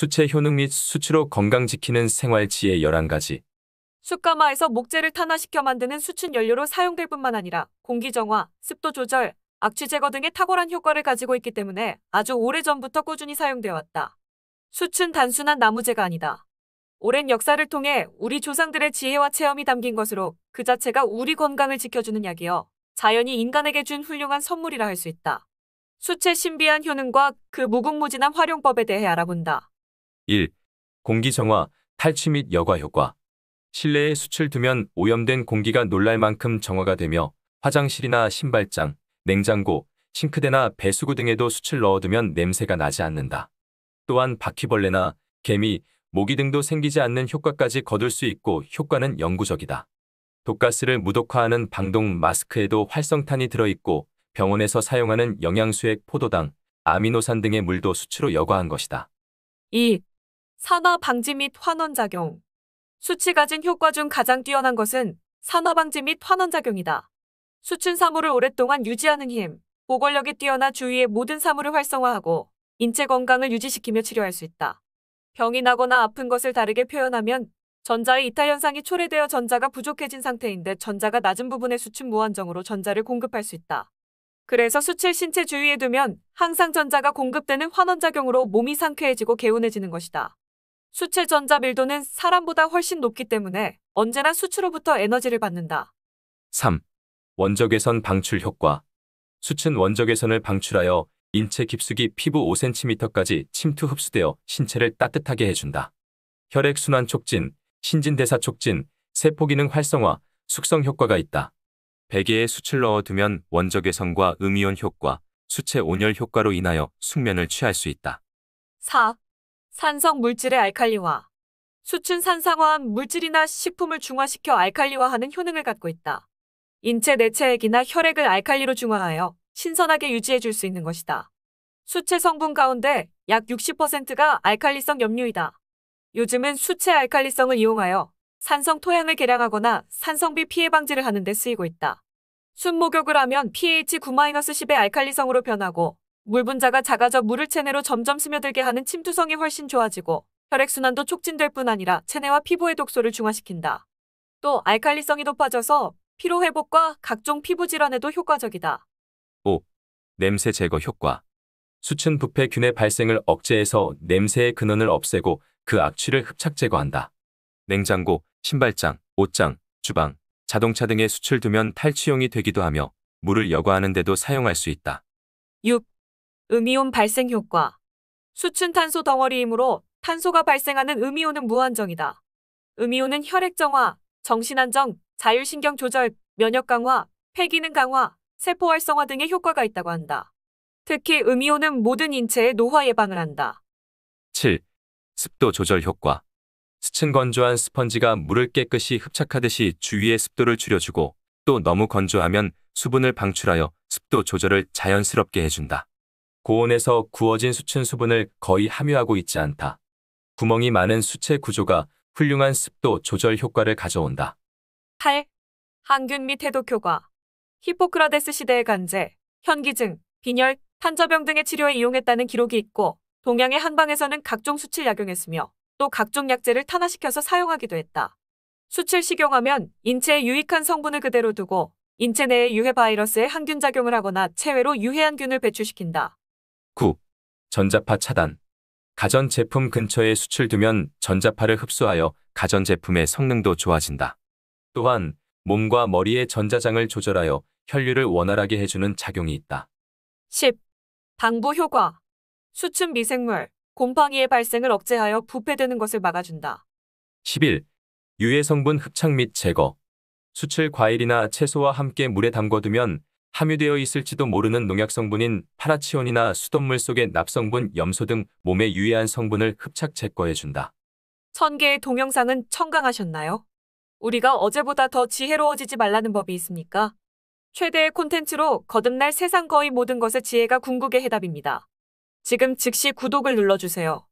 수채 효능 및 수치로 건강 지키는 생활 지혜 11가지. 숯가마에서 목재를 탄화시켜 만드는 수춘 연료로 사용될 뿐만 아니라 공기 정화, 습도 조절, 악취 제거 등의 탁월한 효과를 가지고 있기 때문에 아주 오래전부터 꾸준히 사용되어 왔다. 수춘 단순한 나무재가 아니다. 오랜 역사를 통해 우리 조상들의 지혜와 체험이 담긴 것으로 그 자체가 우리 건강을 지켜주는 약이어 자연이 인간에게 준 훌륭한 선물이라 할 수 있다. 수채 신비한 효능과 그 무궁무진한 활용법에 대해 알아본다. 1. 공기 정화, 탈취 및 여과 효과. 실내에 숯을 두면 오염된 공기가 놀랄 만큼 정화가 되며 화장실이나 신발장, 냉장고, 싱크대나 배수구 등에도 숯을 넣어두면 냄새가 나지 않는다. 또한 바퀴벌레나 개미, 모기 등도 생기지 않는 효과까지 거둘 수 있고 효과는 영구적이다. 독가스를 무독화하는 방독 마스크에도 활성탄이 들어있고 병원에서 사용하는 영양수액 포도당, 아미노산 등의 물도 수치로 여과한 것이다. 2. 산화 방지 및 환원 작용. 수치 가진 효과 중 가장 뛰어난 것은 산화 방지 및 환원 작용이다. 수춘 사물을 오랫동안 유지하는 힘, 보궐력이 뛰어나 주위의 모든 사물을 활성화하고 인체 건강을 유지시키며 치료할 수 있다. 병이 나거나 아픈 것을 다르게 표현하면 전자의 이탈 현상이 초래되어 전자가 부족해진 상태인데 전자가 낮은 부분의 수춘 무한정으로 전자를 공급할 수 있다. 그래서 수칠 신체 주위에 두면 항상 전자가 공급되는 환원작용으로 몸이 상쾌해지고 개운해지는 것이다. 수체 전자 밀도는 사람보다 훨씬 높기 때문에 언제나 수출로부터 에너지를 받는다. 3. 원적외선 방출 효과. 수은 원적외선을 방출하여 인체 깊숙이 피부 5cm까지 침투 흡수되어 신체를 따뜻하게 해준다. 혈액순환 촉진, 신진대사 촉진, 세포기능 활성화, 숙성 효과가 있다. 베개에 수칠 넣어두면 원적외선과 음이온 효과, 수체 온열 효과로 인하여 숙면을 취할 수 있다. 4. 산성 물질의 알칼리화. 수춘 산상화한 물질이나 식품을 중화시켜 알칼리화하는 효능을 갖고 있다. 인체 내체액이나 혈액을 알칼리로 중화하여 신선하게 유지해 줄 수 있는 것이다. 수체 성분 가운데 약 60%가 알칼리성 염류이다. 요즘은 수체 알칼리성을 이용하여 산성 토양을 개량하거나 산성비 피해 방지를 하는 데 쓰이고 있다. 순목욕을 하면 pH 9-10의 알칼리성으로 변하고 물 분자가 작아져 물을 체내로 점점 스며들게 하는 침투성이 훨씬 좋아지고 혈액순환도 촉진될 뿐 아니라 체내와 피부의 독소를 중화시킨다. 또 알칼리성이 높아져서 피로 회복과 각종 피부 질환에도 효과적이다. 5. 냄새 제거 효과. 수천 부패균의 발생을 억제해서 냄새의 근원을 없애고 그 악취를 흡착 제거한다. 냉장고, 신발장, 옷장, 주방, 자동차 등에 수출두면 탈취용이 되기도 하며 물을 여과하는 데도 사용할 수 있다. 6. 음이온 발생 효과. 수춘 탄소 덩어리이므로 탄소가 발생하는 음이온은 무한정이다. 음이온은 혈액 정화, 정신 안정, 자율신경 조절, 면역 강화, 폐기능 강화, 세포 활성화 등의 효과가 있다고 한다. 특히 음이온은 모든 인체의 노화 예방을 한다. 7. 습도 조절 효과. 스친 건조한 스펀지가 물을 깨끗이 흡착하듯이 주위의 습도를 줄여주고 또 너무 건조하면 수분을 방출하여 습도 조절을 자연스럽게 해준다. 고온에서 구워진 수친 수분을 거의 함유하고 있지 않다. 구멍이 많은 수체 구조가 훌륭한 습도 조절 효과를 가져온다. 8. 항균 및 해독 효과 히포크라데스 시대의 간제, 현기증, 빈혈, 탄저병 등의 치료에 이용했다는 기록이 있고 동양의 한방에서는 각종 수치를 약용했으며 또 각종 약재를 탄화시켜서 사용하기도 했다. 수칠 식용하면 인체에 유익한 성분을 그대로 두고 인체 내에 유해 바이러스의 항균 작용을 하거나 체외로 유해항 균을 배출시킨다. 9. 전자파 차단. 가전제품 근처에 수출두면 전자파를 흡수하여 가전제품의 성능도 좋아진다. 또한 몸과 머리의 전자장을 조절하여 혈류를 원활하게 해주는 작용이 있다. 10. 방부 효과. 수춘 미생물, 곰팡이의 발생을 억제하여 부패되는 것을 막아준다. 11. 유해 성분 흡착 및 제거. 수출 과일이나 채소와 함께 물에 담궈두면 함유되어 있을지도 모르는 농약 성분인 파라치온이나 수돗물 속의 납성분, 염소 등 몸에 유해한 성분을 흡착 제거해준다. 천 개의 동영상은 청강하셨나요? 우리가 어제보다 더 지혜로워지지 말라는 법이 있습니까? 최대의 콘텐츠로 거듭날 세상 거의 모든 것의 지혜가 궁극의 해답입니다. 지금 즉시 구독을 눌러주세요.